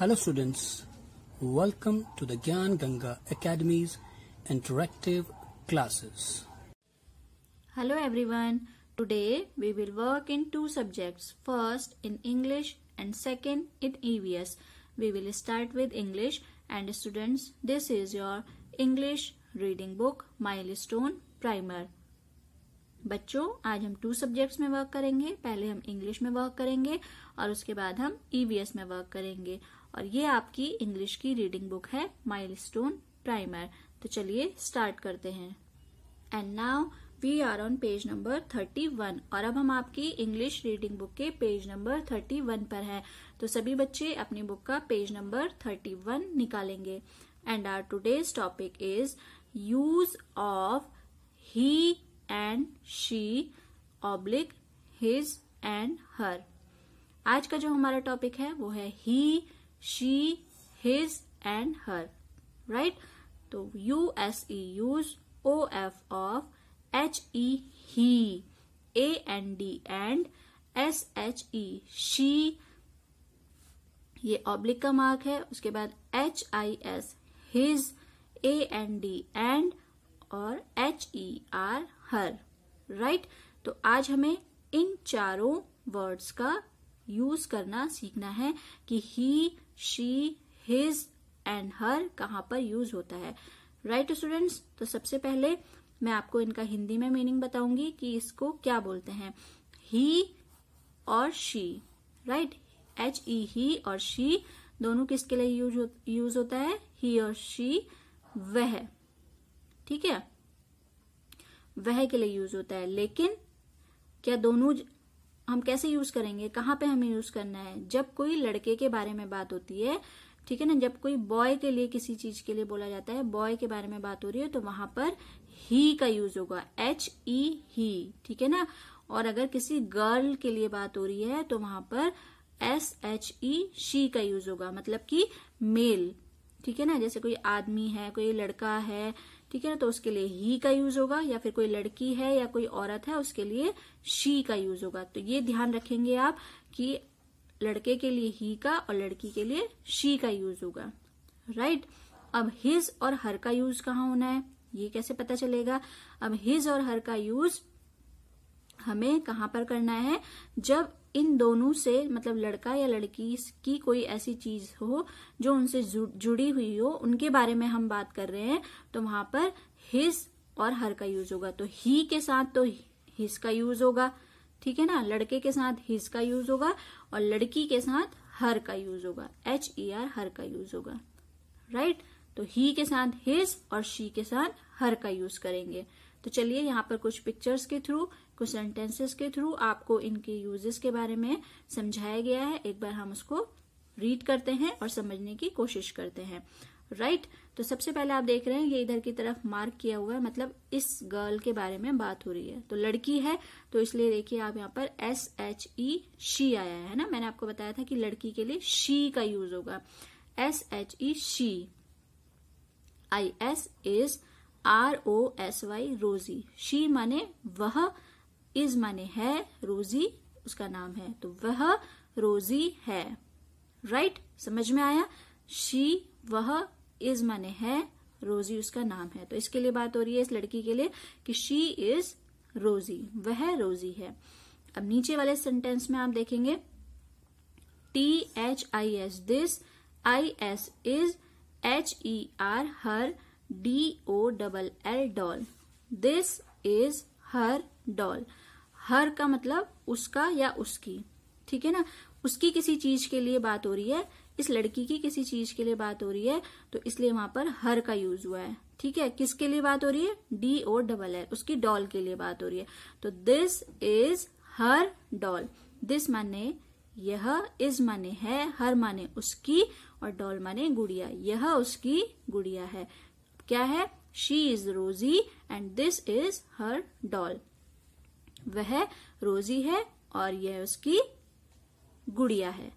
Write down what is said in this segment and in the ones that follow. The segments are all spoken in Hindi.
Hello students welcome to the Gyan Ganga academy's interactive classes hello everyone today we will work in two subjects first in English and second in EVS we will start with English and students this is your English reading book Milestone Primer बच्चों आज हम टू सब्जेक्ट्स में वर्क करेंगे पहले हम इंग्लिश में वर्क करेंगे और उसके बाद हम ईवीएस e में वर्क करेंगे और ये आपकी इंग्लिश की रीडिंग बुक है माइल प्राइमर तो चलिए स्टार्ट करते हैं and now we are on page number thirty one और अब हम आपकी इंग्लिश रीडिंग बुक के पेज नंबर थर्टी वन पर हैं तो सभी बच्चे अपनी बुक का पेज नंबर थर्टी वन निकालेंगे and our today's topic is use of he and she oblique his and her आज का जो हमारा टॉपिक है वो है ही she his and her right तो u s e use o f of h e he a n d and s h e she ये ऑब्लिक का मार्क है उसके बाद H I S his A N D and और H E R her right तो आज हमें इन चारों वर्ड्स का यूज करना सीखना है कि he she his and her कहाँ पर यूज होता है राइट right, स्टूडेंट्स तो सबसे पहले मैं आपको इनका हिंदी में मीनिंग बताऊंगी कि इसको क्या बोलते हैं ही और she right H E he और शी दोनों किसके लिए यूज हो, यूज होता है ही और शी वह ठीक है वह के लिए यूज होता है लेकिन क्या दोनों हम कैसे यूज करेंगे कहाँ पे हमें यूज करना है जब कोई लड़के के बारे में बात होती है ठीक है ना जब कोई बॉय के लिए किसी चीज के लिए बोला जाता है बॉय के बारे में बात हो रही है तो वहां पर ही का यूज होगा एच ई ही ठीक है ना और अगर किसी गर्ल के लिए बात हो रही है तो वहां पर एस एच ई शी का यूज होगा मतलब कि मेल ठीक है ना जैसे कोई आदमी है कोई लड़का है ठीक है ना तो उसके लिए ही का यूज होगा या फिर कोई लड़की है या कोई औरत है उसके लिए शी का यूज होगा तो ये ध्यान रखेंगे आप कि लड़के के लिए ही का और लड़की के लिए शी का यूज होगा राइट अब हिज और हर का यूज कहाँ होना है ये कैसे पता चलेगा अब हिज और हर का यूज हमें कहां पर करना है जब इन दोनों से मतलब लड़का या लड़की की कोई ऐसी चीज हो जो उनसे जुड़ी हुई हो उनके बारे में हम बात कर रहे हैं तो वहां पर हिज और हर का यूज होगा तो ही के साथ तो हिज का यूज होगा ठीक है ना लड़के के साथ हिज का यूज होगा और लड़की के साथ हर का यूज होगा एच ई आर हर का यूज होगा राइट तो ही के साथ हिज और शी के साथ हर का यूज करेंगे तो चलिए यहाँ पर कुछ पिक्चर्स के थ्रू कुछ सेंटेंसेस के थ्रू आपको इनके यूजेस के बारे में समझाया गया है एक बार हम उसको रीड करते हैं और समझने की कोशिश करते हैं राइट right? तो सबसे पहले आप देख रहे हैं ये इधर की तरफ मार्क किया हुआ है मतलब इस गर्ल के बारे में बात हो रही है तो लड़की है तो इसलिए देखिए आप यहाँ पर एस एच ई शी आया है ना मैंने आपको बताया था कि लड़की के लिए शी का यूज होगा S H E she I S is R O S Y Rosy she माने वह इज माने है रोजी उसका नाम है तो वह रोजी है राइट right? समझ में आया शी वह इज माने है रोजी उसका नाम है तो इसके लिए बात हो रही है इस लड़की के लिए कि शी इज रोजी वह रोजी है अब नीचे वाले सेंटेंस में आप देखेंगे T H I S this I S is H E R her D O double L doll this is her doll her का मतलब उसका या उसकी ठीक है ना उसकी किसी चीज के लिए बात हो रही है इस लड़की की किसी चीज के लिए बात हो रही है तो इसलिए वहां पर हर का यूज हुआ है ठीक है किसके लिए बात हो रही है डी ओ डबल है उसकी डॉल के लिए बात हो रही है तो this is her doll this माने यह इज माने है हर माने उसकी और डॉल माने गुड़िया यह उसकी गुड़िया है क्या है she is Rosie and this is her doll वह रोजी है और यह उसकी गुड़िया है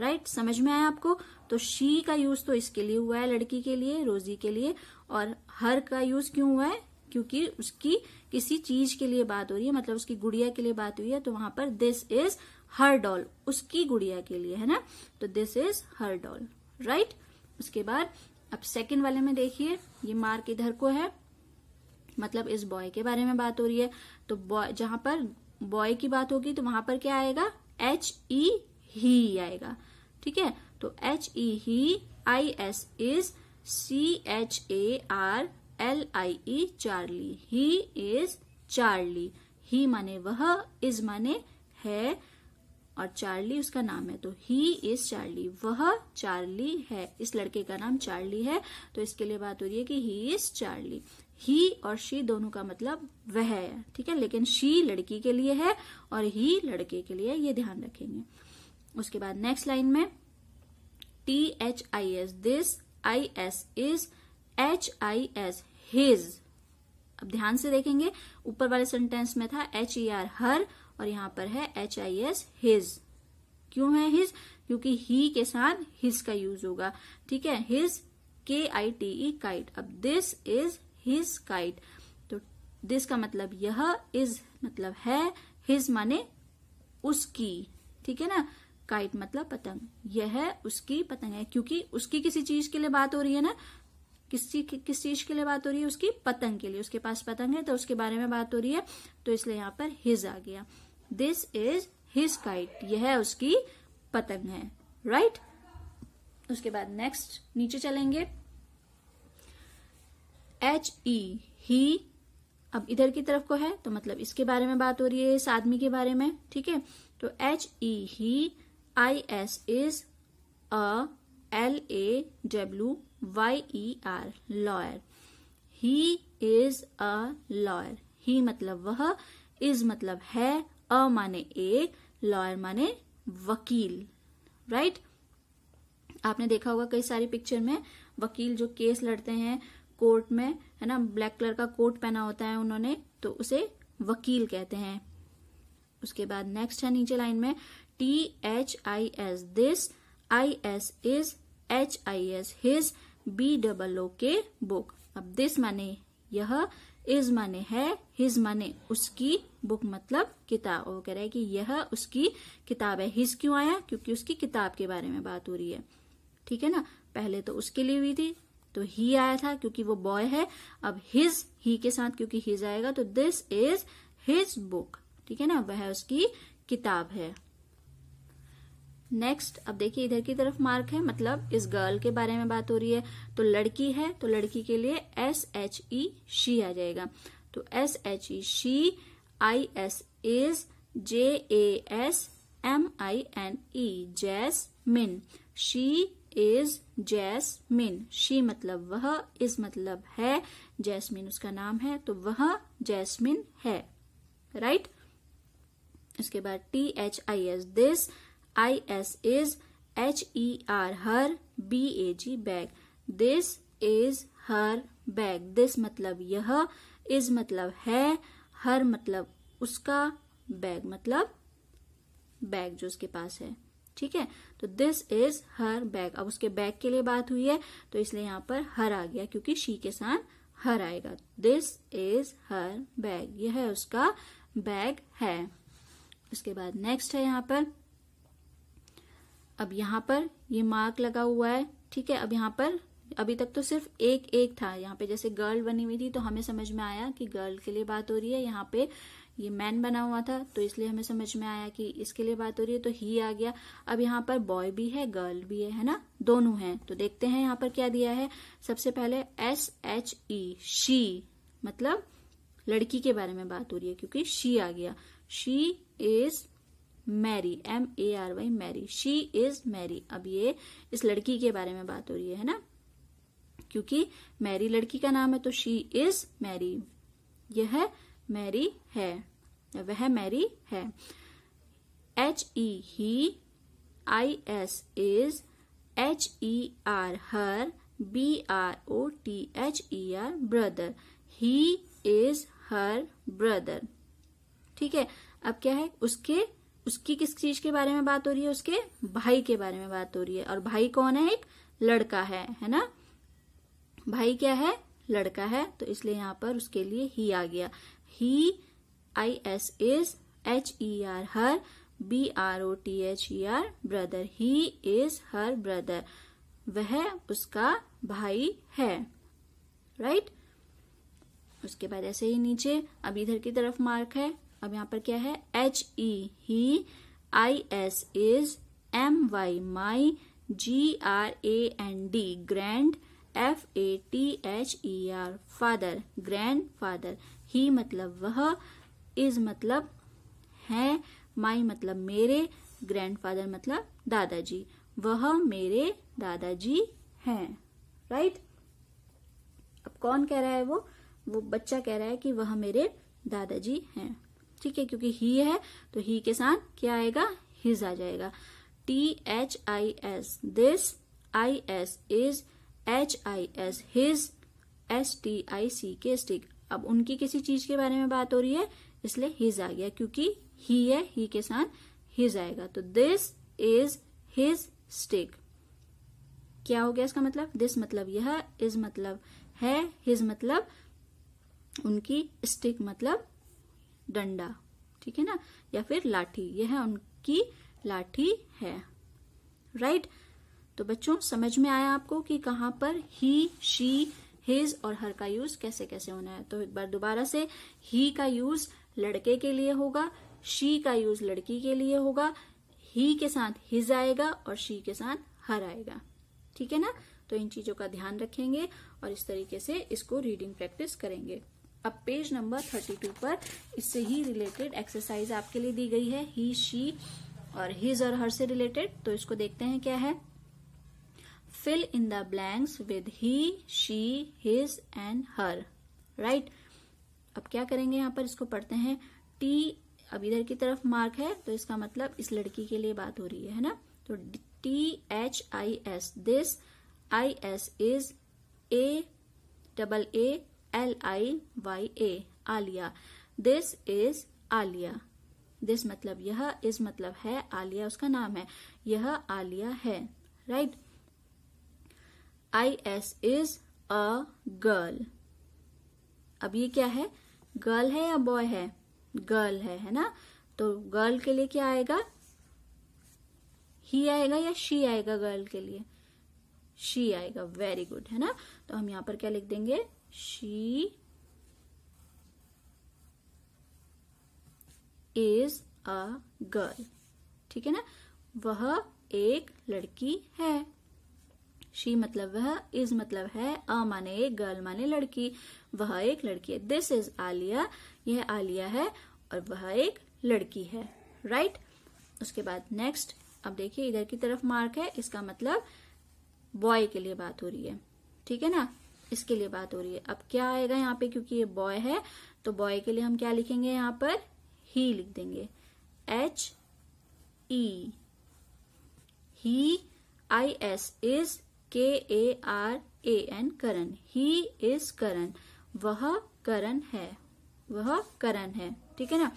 राइट right? समझ में आया आपको तो शी का यूज तो इसके लिए हुआ है लड़की के लिए रोजी के लिए और हर का यूज क्यों हुआ है क्योंकि उसकी किसी चीज के लिए बात हो रही है मतलब उसकी गुड़िया के लिए बात हुई है तो वहां पर दिस इज हर डॉल उसकी गुड़िया के लिए है ना तो this is her doll right उसके बाद अब सेकंड वाले में देखिए ये मार्क इधर को है मतलब इस बॉय के बारे में बात हो रही है तो बॉय जहां पर बॉय की बात होगी तो वहां पर क्या आएगा एच ई ही आएगा ठीक है तो H E he I S is C H A R L I E Charlie he is Charlie he माने वह इज माने है और चार्ली उसका नाम है तो ही इज चार्ली वह चार्ली है इस लड़के का नाम चार्ली है तो इसके लिए बात हो रही है कि ही इज चार्ली ही और शी दोनों का मतलब वह है ठीक है लेकिन शी लड़की के लिए है और ही लड़के के लिए ये ध्यान रखेंगे उसके बाद नेक्स्ट लाइन में T H I S this I S is H I S his अब ध्यान से देखेंगे ऊपर वाले सेंटेंस में था एच ई आर हर और यहां पर है एच आई एस हिज क्यों है हिज क्योंकि ही के साथ हिज का यूज होगा ठीक है his K I T E kite अब दिस इज हिज काइट तो दिस का मतलब यह इज मतलब है हिज माने उसकी ठीक है ना काइट मतलब पतंग यह है उसकी पतंग है क्योंकि उसकी किसी चीज के लिए बात हो रही है ना किसी किस चीज के लिए बात हो रही है उसकी पतंग के लिए उसके पास पतंग है तो उसके बारे में बात हो रही है तो इसलिए यहाँ पर हिज आ गया दिस इज हिज काइट यह उसकी पतंग है राइट right? उसके बाद नेक्स्ट नीचे चलेंगे एच ई ही अब इधर की तरफ को है तो मतलब इसके बारे में बात हो रही है इस आदमी के बारे में ठीक है तो H E he I S is a L A W Y E R lawyer he is a lawyer he मतलब वह इज मतलब है अ माने एक लॉयर माने वकील राइट right? आपने देखा होगा कई सारी पिक्चर में वकील जो केस लड़ते हैं कोर्ट में है ना ब्लैक कलर का कोट पहना होता है उन्होंने तो उसे वकील कहते हैं उसके बाद नेक्स्ट है नीचे लाइन में T H I S this I S is H I S his B double O K book अब दिस माने यह इज माने है हिज माने उसकी बुक मतलब किताब वो कह रहा है कि यह उसकी किताब है हिज क्यों आया क्योंकि उसकी किताब के बारे में बात हो रही है ठीक है ना पहले तो उसके लिए हुई थी तो ही आया था क्योंकि वो बॉय है अब हिज ही के साथ क्योंकि हिज आएगा तो दिस इज हिज बुक ठीक है ना वह उसकी किताब है नेक्स्ट अब देखिए इधर की तरफ मार्क है मतलब इस गर्ल के बारे में बात हो रही है तो लड़की है तो लड़की के लिए एस एच ई शी आ जाएगा तो S H E she I S is J A S M I N E Jasmine she is jasmine she मतलब वह इज मतलब है जैसमिन उसका नाम है तो वह जैसमिन है राइट right? इसके बाद T H I S this I S is H E R her B A G bag this is her bag this मतलब यह इज मतलब है हर मतलब उसका बैग मतलब बैग जो उसके पास है ठीक है तो दिस इज हर बैग अब उसके बैग के लिए बात हुई है तो इसलिए यहां पर हर आ गया क्योंकि शी के साथ हर आएगा दिस इज हर बैग यह है उसका बैग है उसके बाद नेक्स्ट है यहाँ पर अब यहां पर ये मार्क लगा हुआ है ठीक है अब यहां पर अभी तक तो सिर्फ एक एक था यहाँ पे जैसे गर्ल बनी हुई थी तो हमें समझ में आया कि गर्ल के लिए बात हो रही है यहाँ पे ये मैन बना हुआ था तो इसलिए हमें समझ में आया कि इसके लिए बात हो रही है तो ही आ गया अब यहाँ पर बॉय भी है गर्ल भी है है ना दोनों हैं तो देखते हैं यहाँ पर क्या दिया है सबसे पहले एस एच ई शी मतलब लड़की के बारे में बात हो रही है क्योंकि शी आ गया she is Mary M A R Y Mary she is Mary अब ये इस लड़की के बारे में बात हो रही है, है ना क्योंकि मैरी लड़की का नाम है तो शी इज मैरी यह है मैरी है वह मैरी है H E he I S is H E R her B R O T H E R brother he is her brother ठीक है अब क्या है उसके उसकी किस चीज के बारे में बात हो रही है उसके भाई के बारे में बात हो रही है और भाई कौन है एक लड़का है है ना भाई क्या है लड़का है तो इसलिए यहां पर उसके लिए ही आ गया he I S is H E R her B R O T H E R brother he is her brother वह उसका भाई है राइट right? उसके बाद ऐसे ही नीचे अब इधर की तरफ मार्क है अब यहाँ पर क्या है H E he I S is M Y my G R A N D grand F A T H E R father grandfather he मतलब वह इज मतलब है माई मतलब मेरे ग्रैंडफादर मतलब दादाजी वह मेरे दादाजी हैं राइट अब कौन कह रहा है वो वो बच्चा कह रहा है कि वह मेरे दादाजी हैं ठीक है क्योंकि ही है तो ही के साथ क्या आएगा हिज आ जाएगा T H I S this I S is H I S his S T I C K stick अब उनकी किसी चीज के बारे में बात हो रही है इसलिए हिज आ गया क्योंकि ही है ही के साथ हिज आएगा तो दिस इज हिज स्टिक क्या हो गया इसका मतलब दिस मतलब यह इज मतलब है हिज मतलब उनकी स्टिक मतलब डंडा ठीक है ना या फिर लाठी यह उनकी लाठी है राइट right? तो बच्चों समझ में आया आपको कि कहां पर ही शी हिज और हर का यूज कैसे कैसे होना है तो एक बार दोबारा से ही का यूज लड़के के लिए होगा शी का यूज लड़की के लिए होगा ही के साथ हिज आएगा और शी के साथ हर आएगा ठीक है ना तो इन चीजों का ध्यान रखेंगे और इस तरीके से इसको रीडिंग प्रैक्टिस करेंगे अब पेज नंबर थर्टी टू पर इससे ही रिलेटेड एक्सरसाइज आपके लिए दी गई है ही शी और हिज और हर से रिलेटेड तो इसको देखते हैं क्या है fill in the blanks with he, she, his and her. Right? अब क्या करेंगे यहाँ पर इसको पढ़ते हैं टी अब इधर की तरफ मार्क है तो इसका मतलब इस लड़की के लिए बात हो रही है ना तो T H I S this I S is A double A L I Y A Aaliya this is Aaliya this मतलब यह इज मतलब है आलिया उसका नाम है यह आलिया है right right? I S is a girl अब ये क्या है गर्ल है या बॉय है गर्ल है है ना तो गर्ल के लिए क्या आएगा ही आएगा या शी आएगा गर्ल के लिए शी आएगा वेरी गुड है ना तो हम यहां पर क्या लिख देंगे शी इज अ गर्ल ठीक है ना वह एक लड़की है शी मतलब वह इज मतलब है अ माने एक गर्ल माने लड़की वह एक लड़की है दिस इज आलिया यह आलिया है और वह एक लड़की है राइट right? उसके बाद नेक्स्ट अब देखिए इधर की तरफ मार्क है इसका मतलब बॉय के लिए बात हो रही है ठीक है ना इसके लिए बात हो रही है अब क्या आएगा यहाँ पे क्योंकि ये बॉय है तो बॉय के लिए हम क्या लिखेंगे यहाँ पर ही लिख देंगे H E he I S is K A R A N Karan he is Karan वह करण है वह करण है ठीक है ना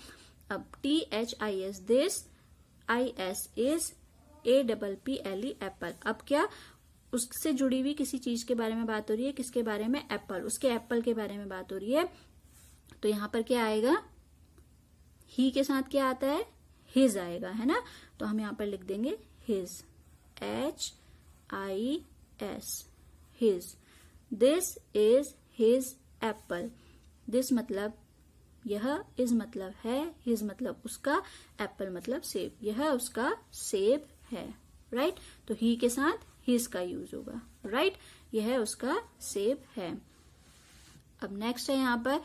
अब T H I S this I S is A double P L E apple अब क्या उससे जुड़ी हुई किसी चीज के बारे में बात हो रही है किसके बारे में एप्पल उसके एप्पल के बारे में बात हो रही है तो यहां पर क्या आएगा ही के साथ क्या आता है हिज आएगा है ना तो हम यहां पर लिख देंगे his H I S his this is his apple this मतलब यह इज मतलब है हिज मतलब उसका एप्पल मतलब सेब यह उसका सेब है राइट right? तो ही के साथ हिज का यूज होगा राइट right? यह उसका सेब है अब नेक्स्ट है यहाँ पर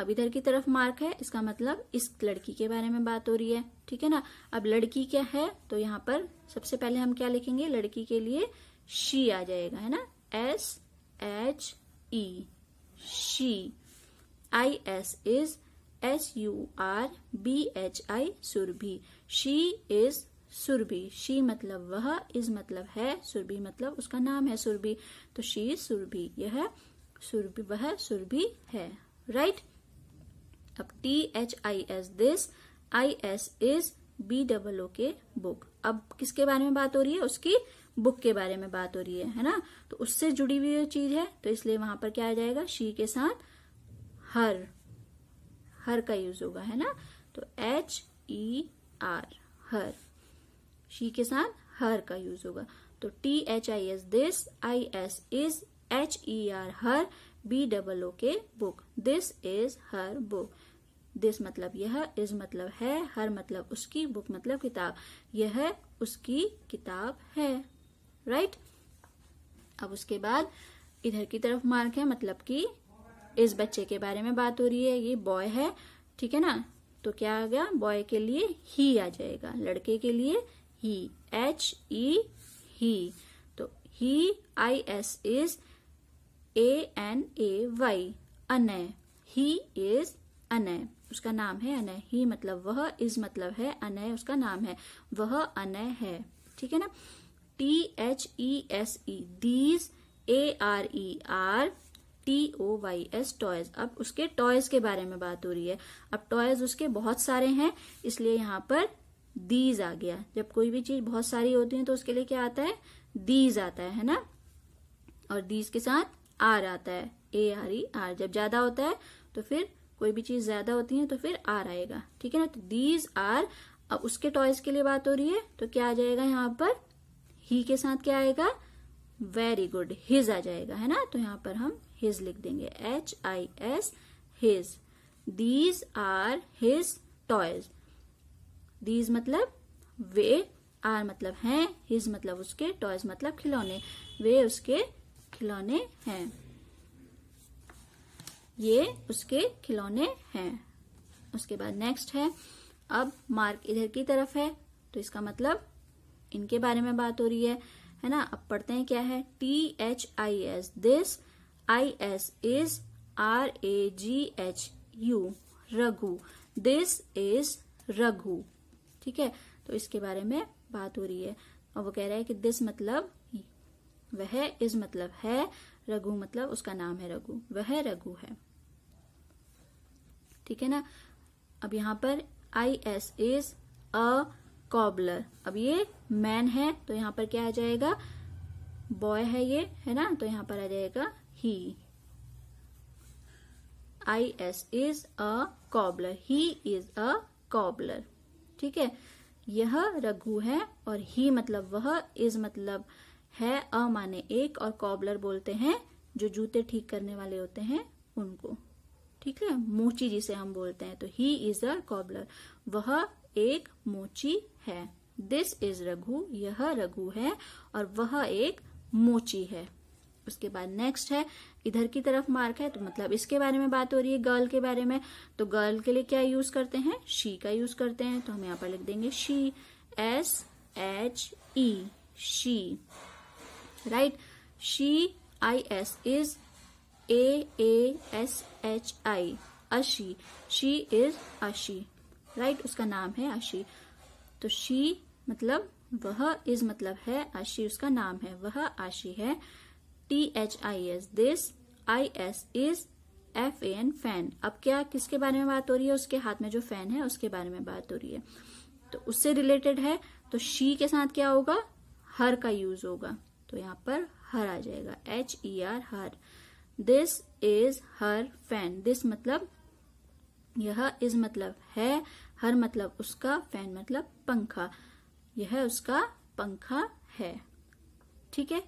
अब इधर की तरफ मार्क है इसका मतलब इस लड़की के बारे में बात हो रही है ठीक है ना अब लड़की क्या है तो यहाँ पर सबसे पहले हम क्या लिखेंगे लड़की के लिए शी आ जाएगा है ना S H E she I S is S U R B H I Surbhi she is Surbhi she मतलब वह इज मतलब है सुरभि मतलब उसका नाम है सुरभि तो शी इज सुरभि यह सुरभि वह सुरभि है राइट अब T H I S this I S is B double O K book अब किसके बारे में बात हो रही है उसकी बुक के बारे में बात हो रही है है ना तो उससे जुड़ी हुई चीज है तो इसलिए वहां पर क्या आ जाएगा शी के साथ हर हर का यूज होगा है ना तो H E R her she के साथ हर का यूज होगा तो T H I S this I S is H E R her B double O K book this is her book this मतलब यह इज मतलब है हर मतलब उसकी बुक मतलब किताब यह उसकी किताब है राइट अब उसके बाद इधर की तरफ मार्क है मतलब कि इस बच्चे के बारे में बात हो रही है ये बॉय है ठीक है ना तो क्या आ गया बॉय के लिए ही आ जाएगा लड़के के लिए ही एच ई ही तो he I S is A N A Y Anay he is Anay उसका नाम है अनय ही मतलब वह इज मतलब है अनय उसका नाम है वह अनय है ठीक है ना T H E S E these A R E are T O Y S toys अब उसके टॉयज के बारे में बात हो रही है अब टॉयज उसके बहुत सारे हैं इसलिए यहां पर दीज आ गया जब कोई भी चीज बहुत सारी होती है तो उसके लिए क्या आता है दीज आता है है ना और दीज के साथ आर आता है ए आर ई आर जब ज्यादा होता है तो फिर कोई भी चीज ज्यादा होती है तो फिर आर आएगा ठीक है ना तो दीज आर अब उसके टॉयज के लिए बात हो रही है तो क्या आ जाएगा यहाँ पर ही के साथ क्या आएगा वेरी गुड हिज आ जाएगा है ना तो यहां पर हम हिज लिख देंगे H I S his these are his toys these मतलब वे आर मतलब हैं हिज मतलब उसके टॉयज मतलब खिलौने वे उसके खिलौने हैं ये उसके खिलौने हैं उसके बाद नेक्स्ट है अब मार्क इधर की तरफ है तो इसका मतलब इनके बारे में बात हो रही है है ना अब पढ़ते हैं क्या है T H I S this I S is R A G H U Raghu this is Raghu ठीक है तो इसके बारे में बात हो रही है और वो कह रहा है कि दिस मतलब वह इज मतलब है रघु मतलब उसका नाम है रघु वह रघु है ठीक है ना अब यहां पर I S is a cobbler अब ये मैन है तो यहाँ पर क्या आ जाएगा बॉय है ये है ना तो यहाँ पर आ जाएगा he I S is a cobbler he is a cobbler ठीक है यह रघु है और ही मतलब वह इज मतलब है अ माने एक और कॉबलर बोलते हैं जो जूते ठीक करने वाले होते हैं उनको ठीक है मोची जिसे हम बोलते हैं तो ही इज अ कॉबलर वह एक मोची है दिस इज रघु यह रघु है और वह एक मोची है उसके बाद नेक्स्ट है इधर की तरफ मार्क है तो मतलब इसके बारे में बात हो रही है गर्ल के बारे में तो गर्ल के लिए क्या यूज करते हैं शी का यूज करते हैं तो हम यहाँ पर लिख देंगे she S H E she right she I S is A S H I Ashi she is अशी राइट उसका नाम है आशी तो शी मतलब वह इज मतलब है आशी उसका नाम है वह आशी है T H I S this I S is F A N fan अब क्या किसके बारे में बात हो रही है उसके हाथ में जो फैन है उसके बारे में बात हो रही है तो उससे रिलेटेड है तो शी के साथ क्या होगा हर का यूज होगा तो यहाँ पर हर आ जाएगा H E R her this is her fan this मतलब यह इज मतलब है हर मतलब उसका फैन मतलब पंखा यह उसका पंखा है ठीक है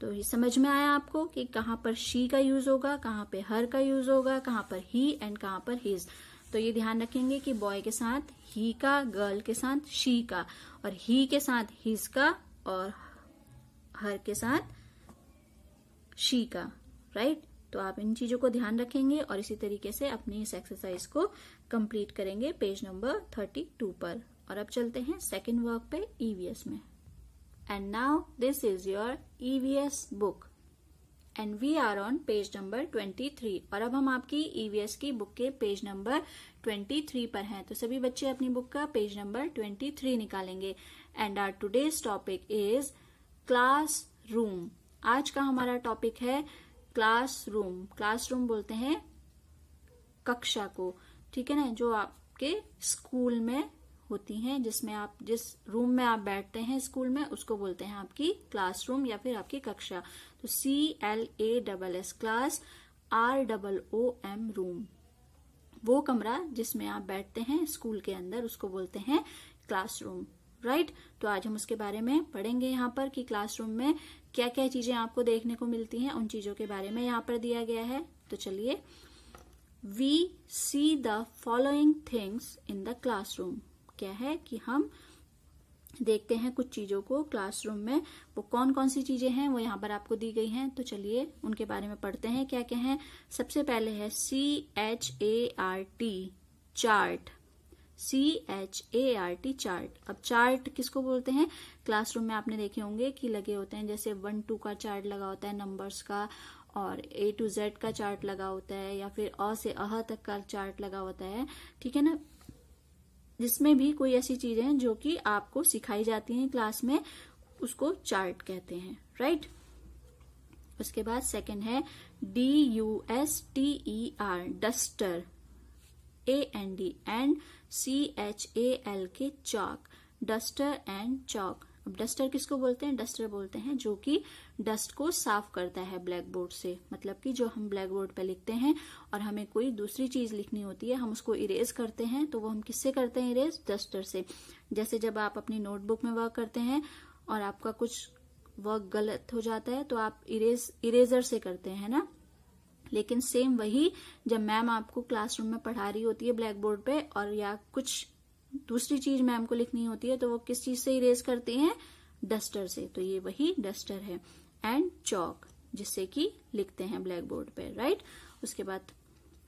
तो ये समझ में आया आपको कि कहाँ पर शी का यूज होगा कहाँ पे हर का यूज होगा कहाँ पर ही एंड कहाँ पर हिज तो ये ध्यान रखेंगे कि बॉय के साथ ही का गर्ल के साथ शी का और ही के साथ हिज का और हर के साथ शी का राइट तो आप इन चीज़ों को ध्यान रखेंगे और इसी तरीके से अपनी इस एक्सरसाइज को कंप्लीट करेंगे पेज नंबर थर्टी टू पर और अब चलते हैं सेकेंड वर्क पे ईवीएस e में and now this is your EVS book and we are on page number 23 और अब हम आपकी ईवीएस e की बुक के पेज नंबर 23 पर हैं तो सभी बच्चे अपनी बुक का पेज नंबर 23 निकालेंगे and our today's topic is classroom आज का हमारा टॉपिक है क्लासरूम क्लासरूम बोलते हैं कक्षा को ठीक है ना जो आपके स्कूल में होती हैं जिसमें आप जिस रूम में आप बैठते हैं स्कूल में उसको बोलते हैं आपकी क्लासरूम या फिर आपकी कक्षा तो C L A double S class R double O M room वो कमरा जिसमें आप बैठते हैं स्कूल के अंदर उसको बोलते हैं क्लासरूम राइट right? तो आज हम उसके बारे में पढ़ेंगे यहाँ पर कि क्लासरूम में क्या क्या चीजें आपको देखने को मिलती हैं उन चीजों के बारे में यहां पर दिया गया है तो चलिए we see the following things in the classroom क्या है कि हम देखते हैं कुछ चीजों को क्लासरूम में वो कौन कौन सी चीजें हैं वो यहां पर आपको दी गई हैं तो चलिए उनके बारे में पढ़ते हैं क्या क्या है सबसे पहले है C H A R T chart C H A R T chart अब चार्ट किसको बोलते हैं क्लासरूम में आपने देखे होंगे कि लगे होते हैं जैसे वन टू का चार्ट लगा होता है नंबर्स का और ए टू जेड का चार्ट लगा होता है या फिर अ से अह तक का चार्ट लगा होता है ठीक है ना जिसमें भी कोई ऐसी चीजें हैं जो कि आपको सिखाई जाती हैं क्लास में उसको चार्ट कहते हैं राइट उसके बाद सेकंड है D U S T E R duster A N D and C H A L K chalk duster and चौक अब डस्टर किसको बोलते हैं डस्टर बोलते हैं जो कि डस्ट को साफ करता है ब्लैक बोर्ड से मतलब कि जो हम ब्लैक बोर्ड पर लिखते हैं और हमें कोई दूसरी चीज लिखनी होती है हम उसको इरेज करते हैं तो वो हम किससे करते हैं इरेज डस्टर से जैसे जब आप अपनी नोटबुक में वर्क करते हैं और आपका कुछ वर्क गलत हो जाता है तो आप इरेज इरेजर से करते हैं ना लेकिन सेम वही जब मैम आपको क्लासरूम में पढ़ा रही होती है ब्लैक बोर्ड पे और या कुछ दूसरी चीज मैम को लिखनी होती है तो वो किस चीज से इरेज करते हैं डस्टर से तो ये वही डस्टर है एंड चौक जिससे कि लिखते हैं ब्लैक बोर्ड पे राइट उसके बाद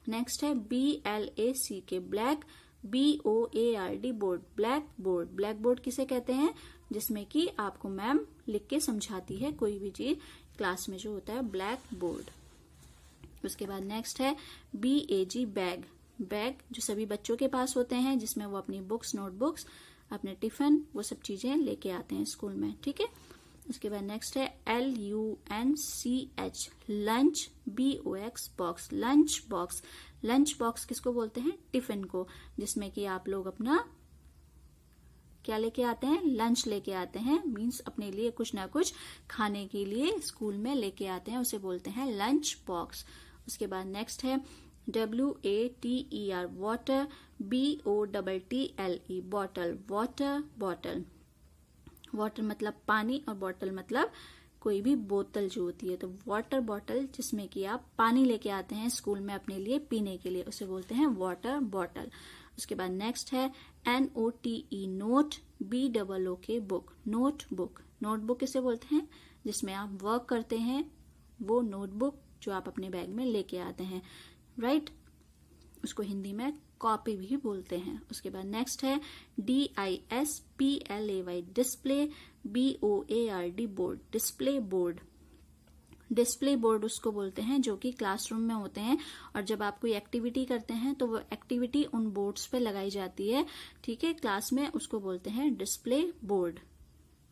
नेक्स्ट है B L A C K black B O A R D board blackboard blackboard किसे कहते हैं जिसमें कि आपको मैम लिख के समझाती है कोई भी चीज क्लास में जो होता है ब्लैक बोर्ड उसके बाद नेक्स्ट है B A G bag bag जो सभी बच्चों के पास होते हैं जिसमें वो अपनी बुक्स नोटबुक्स अपने टिफिन वो सब चीजें लेके आते हैं स्कूल में ठीक है उसके बाद नेक्स्ट है L U N C H lunch B O X box lunch box lunch box किसको बोलते हैं टिफिन को जिसमें कि आप लोग अपना क्या लेके आते हैं लंच लेके आते हैं मीन्स अपने लिए कुछ ना कुछ खाने के लिए स्कूल में लेके आते हैं उसे बोलते हैं लंच बॉक्स उसके बाद नेक्स्ट है W A T E R water B O double T L E bottle water bottle water मतलब पानी और बॉटल मतलब कोई भी बोतल जो होती है तो वाटर बॉटल जिसमें कि आप पानी लेके आते हैं स्कूल में अपने लिए पीने के लिए उसे बोलते हैं वाटर बॉटल उसके बाद नेक्स्ट है N O T E note B double O K book note book notebook इसे बोलते हैं जिसमें आप वर्क करते हैं वो नोटबुक जो आप अपने बैग में लेके आते हैं राइट उसको हिंदी में कॉपी भी बोलते हैं उसके बाद नेक्स्ट है D I S P L A Y display B O A R D board display board display board उसको बोलते हैं जो कि क्लासरूम में होते हैं और जब आप कोई एक्टिविटी करते हैं तो वो एक्टिविटी उन बोर्ड्स पे लगाई जाती है ठीक है क्लास में उसको बोलते हैं डिस्प्ले बोर्ड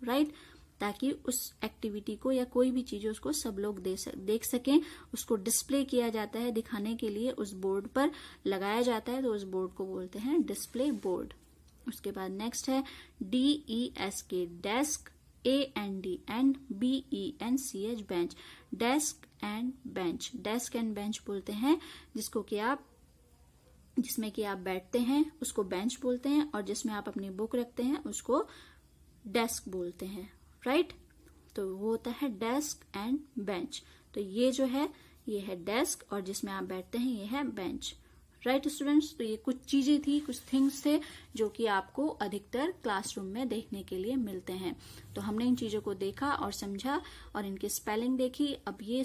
राइट right? ताकि उस एक्टिविटी को या कोई भी चीज उसको सब लोग दे सक, देख सकें उसको डिस्प्ले किया जाता है दिखाने के लिए उस बोर्ड पर लगाया जाता है तो उस बोर्ड को बोलते हैं डिस्प्ले बोर्ड उसके बाद नेक्स्ट है D E S K desk A N D and B E N C H bench desk and bench desk and bench बोलते हैं जिसको कि आप जिसमें कि आप बैठते हैं उसको बेंच बोलते हैं और जिसमें आप अपनी बुक रखते हैं उसको डेस्क बोलते हैं राइट तो वो होता है डेस्क एंड बेंच तो ये जो है ये है डेस्क और जिसमें आप बैठते हैं ये है बेंच राइट स्टूडेंट्स तो ये कुछ चीजें थी कुछ थिंग्स थे जो कि आपको अधिकतर क्लासरूम में देखने के लिए मिलते हैं तो हमने इन चीजों को देखा और समझा और इनकी स्पेलिंग देखी अब ये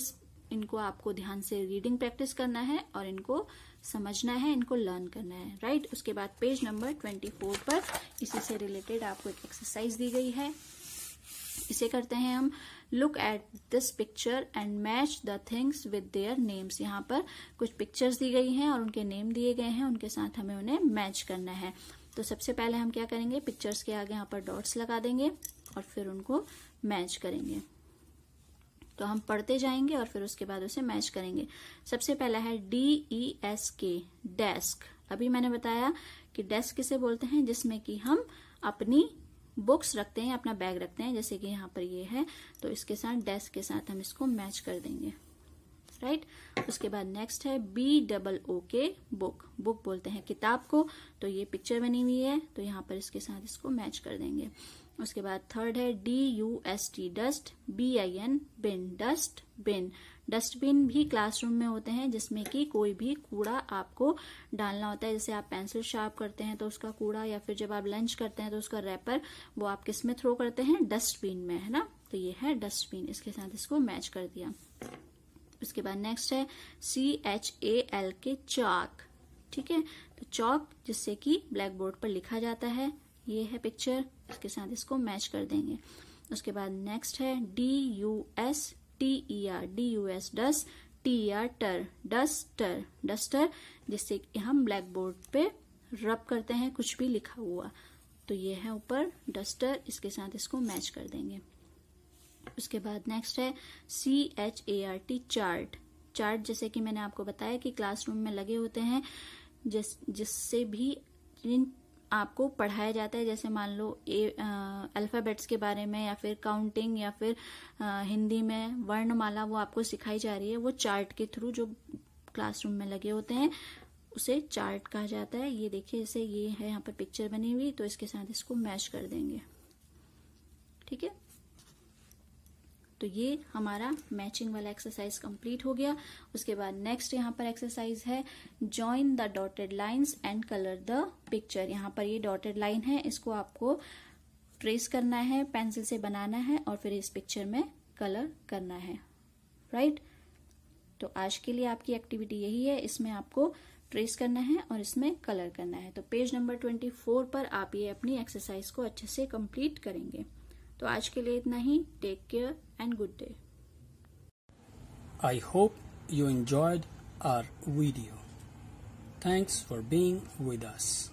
इनको आपको ध्यान से रीडिंग प्रैक्टिस करना है और इनको समझना है इनको लर्न करना है राइट उसके बाद पेज नंबर ट्वेंटी फोर पर इसी से रिलेटेड आपको एक एक्सरसाइज दी गई है इसे करते हैं हम look at this picture and match the things with their names यहाँ पर कुछ पिक्चर्स दी गई हैं और उनके नेम दिए गए हैं उनके साथ हमें उन्हें मैच करना है तो सबसे पहले हम क्या करेंगे पिक्चर्स के आगे यहाँ पर डॉट्स लगा देंगे और फिर उनको मैच करेंगे तो हम पढ़ते जाएंगे और फिर उसके बाद उसे मैच करेंगे सबसे पहला है D E S K desk अभी मैंने बताया कि डेस्क किसे बोलते हैं जिसमें कि हम अपनी बुक्स रखते हैं अपना बैग रखते हैं जैसे कि यहाँ पर ये है तो इसके साथ डेस्क के साथ हम इसको मैच कर देंगे राइट उसके बाद नेक्स्ट है B double O K book book बोलते हैं किताब को तो ये पिक्चर बनी हुई है तो यहाँ पर इसके साथ इसको मैच कर देंगे उसके बाद थर्ड है D U S T dust B I N bin dust bin dustbin भी क्लासरूम में होते हैं जिसमें कि कोई भी कूड़ा आपको डालना होता है जैसे आप पेंसिल शार्प करते हैं तो उसका कूड़ा या फिर जब आप लंच करते हैं तो उसका रैपर वो आप किस में थ्रो करते हैं डस्टबिन में है ना तो ये है डस्टबिन इसके साथ इसको मैच कर दिया उसके बाद नेक्स्ट है C H A L K चौक ठीक है तो चौक जिससे कि ब्लैक बोर्ड पर लिखा जाता है ये है पिक्चर इसके साथ इसको मैच कर देंगे उसके बाद नेक्स्ट है D U S T E R D U S डस e टी आर टर डस्टर डस्टर जिससे कि हम ब्लैक बोर्ड पे रब करते हैं कुछ भी लिखा हुआ तो ये है ऊपर डस्टर इसके साथ इसको मैच कर देंगे उसके बाद नेक्स्ट है C H A R T chart chart जैसे कि मैंने आपको बताया कि क्लासरूम में लगे होते हैं जिस जिससे भी जिन आपको पढ़ाया जाता है जैसे मान लो ए अल्फ़ाबेट्स के बारे में या फिर काउंटिंग या फिर आ, हिंदी में वर्णमाला वो आपको सिखाई जा रही है वो चार्ट के थ्रू जो क्लासरूम में लगे होते हैं उसे चार्ट कहा जाता है ये देखिए जैसे ये है यहाँ पर पिक्चर बनी हुई तो इसके साथ इसको मैच कर देंगे ठीक है तो ये हमारा मैचिंग वाला एक्सरसाइज कंप्लीट हो गया उसके बाद नेक्स्ट यहाँ पर एक्सरसाइज है join the dotted lines and colour the picture यहाँ पर ये डॉटेड लाइन है इसको आपको ट्रेस करना है पेंसिल से बनाना है और फिर इस पिक्चर में कलर करना है राइट right? तो आज के लिए आपकी एक्टिविटी यही है इसमें आपको ट्रेस करना है और इसमें कलर करना है तो पेज नंबर ट्वेंटी फोर पर आप ये अपनी एक्सरसाइज को अच्छे से कंप्लीट करेंगे तो आज के लिए इतना ही take care and good day I hope you enjoyed our video thanks for being with